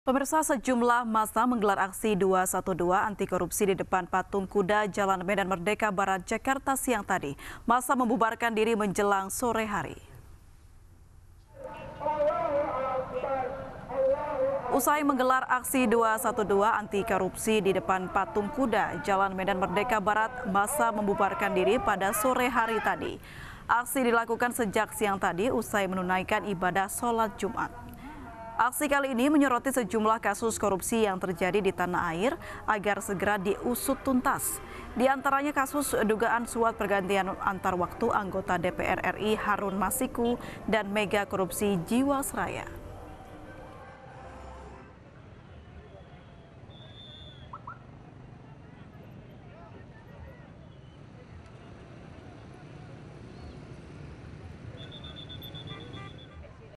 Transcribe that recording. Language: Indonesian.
Pemirsa sejumlah masa menggelar aksi 212 anti korupsi di depan patung kuda Jalan Medan Merdeka Barat Jakarta siang tadi. Masa membubarkan diri menjelang sore hari. Usai menggelar aksi 212 anti korupsi di depan patung kuda Jalan Medan Merdeka Barat, masa membubarkan diri pada sore hari tadi. Aksi dilakukan sejak siang tadi usai menunaikan ibadah sholat Jumat. Aksi kali ini menyoroti sejumlah kasus korupsi yang terjadi di tanah air agar segera diusut tuntas. Di antaranya kasus dugaan suap pergantian antar waktu anggota DPR RI Harun Masiku dan mega korupsi Jiwasraya.